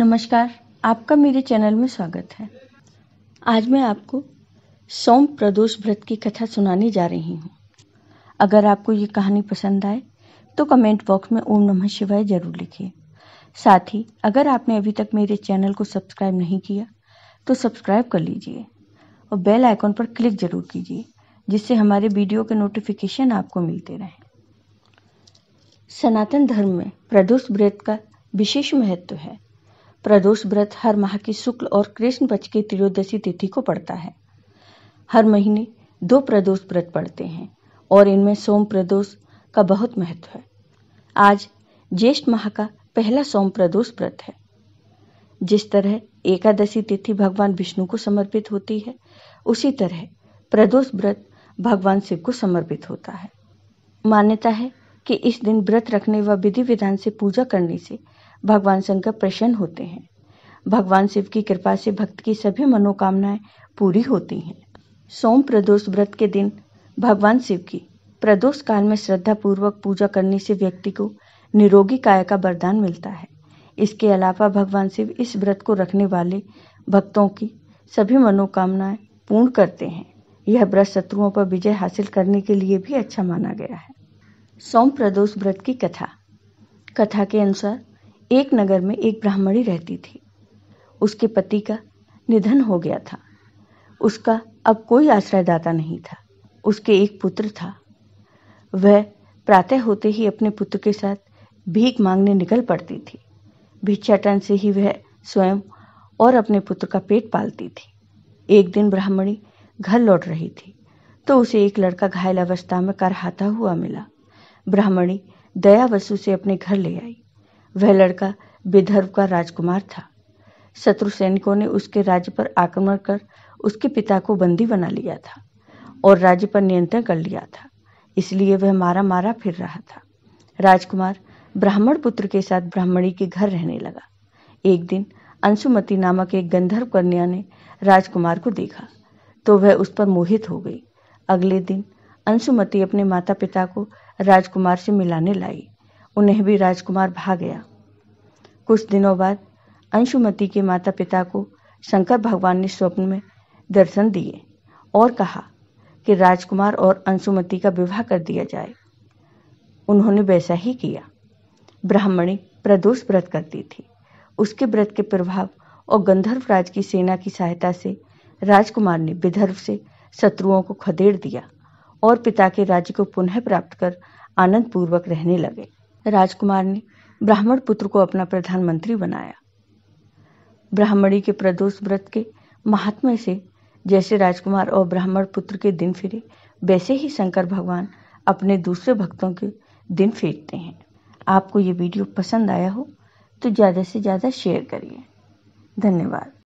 नमस्कार आपका मेरे चैनल में स्वागत है आज मैं आपको सोम प्रदोष व्रत की कथा सुनाने जा रही हूँ अगर आपको ये कहानी पसंद आए तो कमेंट बॉक्स में ओम नमः शिवाय जरूर लिखिए साथ ही अगर आपने अभी तक मेरे चैनल को सब्सक्राइब नहीं किया तो सब्सक्राइब कर लीजिए और बेल आइकॉन पर क्लिक जरूर कीजिए जिससे हमारे वीडियो के नोटिफिकेशन आपको मिलते रहें सनातन धर्म में प्रदोष व्रत का विशेष महत्व है प्रदोष व्रत हर माह की शुक्ल और कृष्ण पक्ष की त्रियोदशी तिथि को पड़ता है हर महीने दो प्रदोष व्रत पड़ते हैं और इनमें सोम प्रदोष का बहुत महत्व है आज ज्येष्ठ माह का पहला सोम प्रदोष व्रत है जिस तरह एकादशी तिथि भगवान विष्णु को समर्पित होती है उसी तरह प्रदोष व्रत भगवान शिव को समर्पित होता है मान्यता है कि इस दिन व्रत रखने व विधि विधान से पूजा करने से भगवान शंकर प्रसन्न होते हैं भगवान शिव की कृपा से भक्त की सभी मनोकामनाएं पूरी होती हैं सोम प्रदोष व्रत के दिन भगवान शिव की प्रदोष काल में श्रद्धापूर्वक पूजा करने से व्यक्ति को निरोगी काय का वरदान मिलता है इसके अलावा भगवान शिव इस व्रत को रखने वाले भक्तों की सभी मनोकामनाएं पूर्ण करते हैं यह व्रत शत्रुओं पर विजय हासिल करने के लिए भी अच्छा माना गया है सोम प्रदोष व्रत की कथा कथा के अनुसार एक नगर में एक ब्राह्मणी रहती थी उसके पति का निधन हो गया था उसका अब कोई आश्रयदाता नहीं था उसके एक पुत्र था वह प्रातः होते ही अपने पुत्र के साथ भीख मांगने निकल पड़ती थी भिक्षाटन से ही वह स्वयं और अपने पुत्र का पेट पालती थी एक दिन ब्राह्मणी घर लौट रही थी तो उसे एक लड़का घायल अवस्था में करहाता हुआ मिला ब्राह्मणी दया वसु से अपने घर ले आई वह लड़का विदर्भ का राजकुमार था शत्रु सैनिकों ने उसके राज्य पर आक्रमण कर उसके पिता को बंदी बना लिया था और राज्य पर नियंत्रण कर लिया था इसलिए वह मारा मारा फिर रहा था राजकुमार ब्राह्मण पुत्र के साथ ब्राह्मणी के घर रहने लगा एक दिन अंशुमति नामक एक गंधर्व कन्या ने राजकुमार को देखा तो वह उस पर मोहित हो गई अगले दिन अंशुमति अपने माता पिता को राजकुमार से मिलाने लाई उन्हें भी राजकुमार भा गया कुछ दिनों बाद अंशुमति के माता पिता को शंकर भगवान ने स्वप्न में दर्शन दिए और कहा कि राजकुमार और अंशुमति का विवाह कर दिया जाए उन्होंने वैसा ही किया ब्राह्मणी प्रदोष व्रत करती थी उसके व्रत के प्रभाव और गंधर्व राज की सेना की सहायता से राजकुमार ने विदर्भ से शत्रुओं को खदेड़ दिया और पिता के राज्य को पुनः प्राप्त कर आनंद पूर्वक रहने लगे राजकुमार ने ब्राह्मण पुत्र को अपना प्रधानमंत्री बनाया ब्राह्मणी के प्रदोष व्रत के महात्म्य से जैसे राजकुमार और ब्राह्मण पुत्र के दिन फिरे वैसे ही शंकर भगवान अपने दूसरे भक्तों के दिन फेरते हैं आपको ये वीडियो पसंद आया हो तो ज़्यादा से ज़्यादा शेयर करिए धन्यवाद